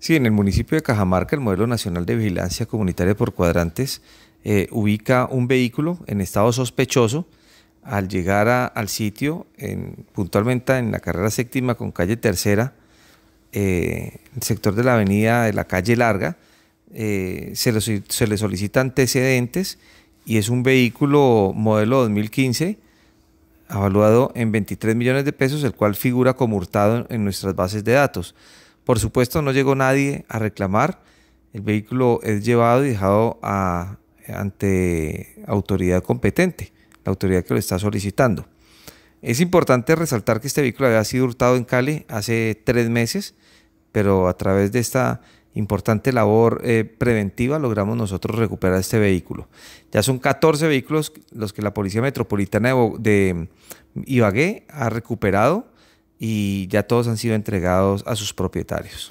Sí, en el municipio de Cajamarca el modelo nacional de vigilancia comunitaria por cuadrantes eh, ubica un vehículo en estado sospechoso al llegar al sitio, puntualmente en la carrera séptima con calle tercera, eh, el sector de la avenida de la calle larga, eh, se, le, solicita antecedentes y es un vehículo modelo 2015 evaluado en 23 millones de pesos, el cual figura como hurtado en nuestras bases de datos. Por supuesto, no llegó nadie a reclamar. El vehículo es llevado y dejado ante autoridad competente, la autoridad que lo está solicitando. Es importante resaltar que este vehículo había sido hurtado en Cali hace tres meses, pero a través de esta importante labor eh, preventiva logramos nosotros recuperar este vehículo. Ya son 14 vehículos los que la Policía Metropolitana de Ibagué ha recuperado y ya todos han sido entregados a sus propietarios.